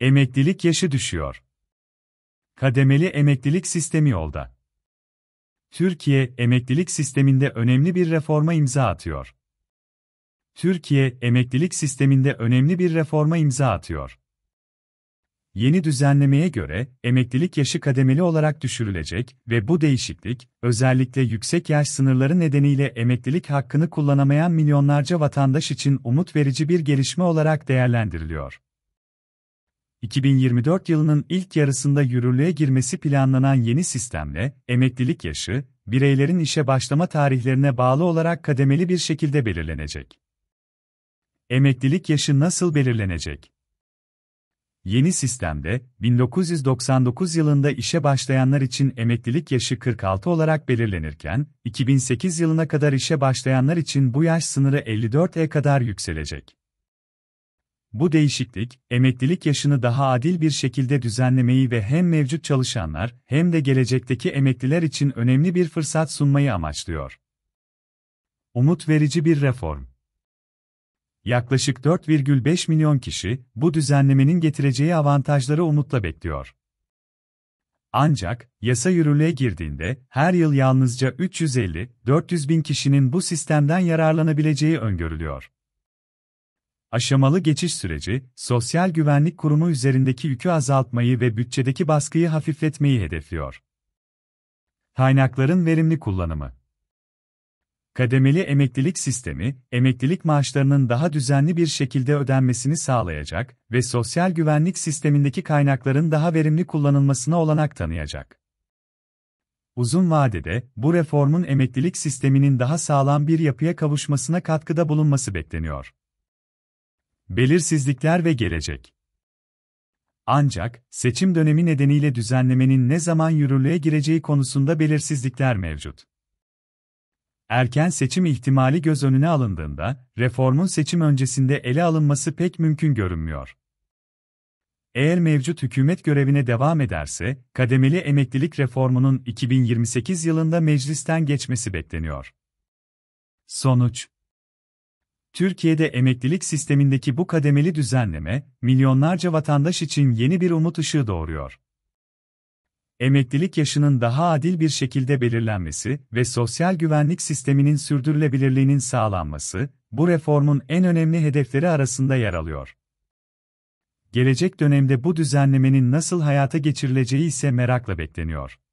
Emeklilik yaşı düşüyor. Kademeli emeklilik sistemi yolda. Türkiye, emeklilik sisteminde önemli bir reforma imza atıyor. Türkiye, emeklilik sisteminde önemli bir reforma imza atıyor. Yeni düzenlemeye göre, emeklilik yaşı kademeli olarak düşürülecek ve bu değişiklik, özellikle yüksek yaş sınırları nedeniyle emeklilik hakkını kullanamayan milyonlarca vatandaş için umut verici bir gelişme olarak değerlendiriliyor. 2024 yılının ilk yarısında yürürlüğe girmesi planlanan yeni sistemle, emeklilik yaşı, bireylerin işe başlama tarihlerine bağlı olarak kademeli bir şekilde belirlenecek. Emeklilik yaşı nasıl belirlenecek? Yeni sistemde, 1999 yılında işe başlayanlar için emeklilik yaşı 46 olarak belirlenirken, 2008 yılına kadar işe başlayanlar için bu yaş sınırı 54'e kadar yükselecek. Bu değişiklik, emeklilik yaşını daha adil bir şekilde düzenlemeyi ve hem mevcut çalışanlar hem de gelecekteki emekliler için önemli bir fırsat sunmayı amaçlıyor. Umut verici bir reform. Yaklaşık 4,5 milyon kişi bu düzenlemenin getireceği avantajları umutla bekliyor. Ancak, yasa yürürlüğe girdiğinde, her yıl yalnızca 350-400 bin kişinin bu sistemden yararlanabileceği öngörülüyor. Aşamalı geçiş süreci, Sosyal Güvenlik Kurumu üzerindeki yükü azaltmayı ve bütçedeki baskıyı hafifletmeyi hedefliyor. Kaynakların verimli kullanımı Kademeli emeklilik sistemi, emeklilik maaşlarının daha düzenli bir şekilde ödenmesini sağlayacak ve sosyal güvenlik sistemindeki kaynakların daha verimli kullanılmasına olanak tanıyacak. Uzun vadede, bu reformun emeklilik sisteminin daha sağlam bir yapıya kavuşmasına katkıda bulunması bekleniyor. Belirsizlikler ve gelecek. Ancak, seçim dönemi nedeniyle düzenlemenin ne zaman yürürlüğe gireceği konusunda belirsizlikler mevcut. Erken seçim ihtimali göz önüne alındığında, reformun seçim öncesinde ele alınması pek mümkün görünmüyor. Eğer mevcut hükümet görevine devam ederse, kademeli emeklilik reformunun 2028 yılında meclisten geçmesi bekleniyor. Sonuç Türkiye'de emeklilik sistemindeki bu kademeli düzenleme, milyonlarca vatandaş için yeni bir umut ışığı doğuruyor. Emeklilik yaşının daha adil bir şekilde belirlenmesi ve sosyal güvenlik sisteminin sürdürülebilirliğinin sağlanması, bu reformun en önemli hedefleri arasında yer alıyor. Gelecek dönemde bu düzenlemenin nasıl hayata geçirileceği ise merakla bekleniyor.